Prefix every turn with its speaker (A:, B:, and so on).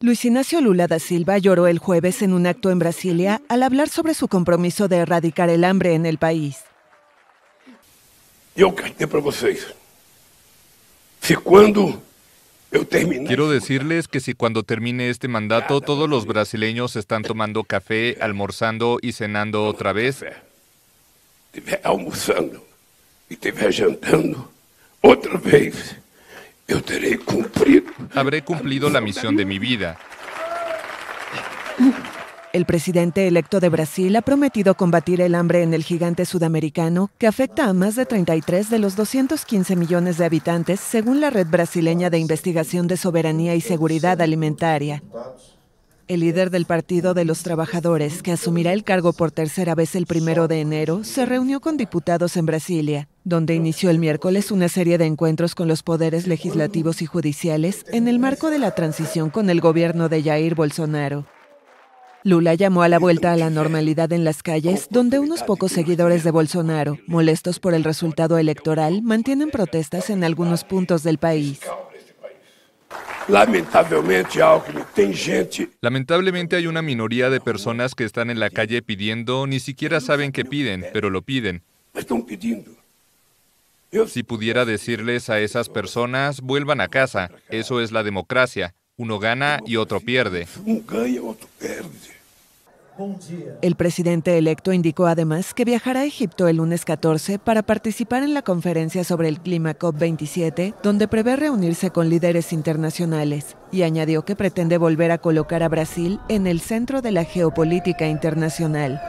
A: Luis Ignacio Lula da Silva lloró el jueves en un acto en Brasilia al hablar sobre su compromiso de erradicar el hambre en el país. Yo para Si cuando
B: Quiero decirles que si cuando termine este mandato todos los brasileños están tomando café, almorzando y cenando otra vez.
A: almorzando y
B: otra vez yo te Habré cumplido la misión de mi vida.
A: El presidente electo de Brasil ha prometido combatir el hambre en el gigante sudamericano, que afecta a más de 33 de los 215 millones de habitantes, según la Red Brasileña de Investigación de Soberanía y Seguridad Alimentaria. El líder del Partido de los Trabajadores, que asumirá el cargo por tercera vez el primero de enero, se reunió con diputados en Brasilia, donde inició el miércoles una serie de encuentros con los poderes legislativos y judiciales en el marco de la transición con el gobierno de Jair Bolsonaro. Lula llamó a la vuelta a la normalidad en las calles, donde unos pocos seguidores de Bolsonaro, molestos por el resultado electoral, mantienen protestas en algunos puntos del país.
B: Lamentablemente, Lamentablemente hay una minoría de personas que están en la calle pidiendo, ni siquiera saben qué piden, pero lo piden. Si pudiera decirles a esas personas, vuelvan a casa, eso es la democracia, uno gana y otro pierde.
A: El presidente electo indicó además que viajará a Egipto el lunes 14 para participar en la conferencia sobre el clima COP27, donde prevé reunirse con líderes internacionales, y añadió que pretende volver a colocar a Brasil en el centro de la geopolítica internacional.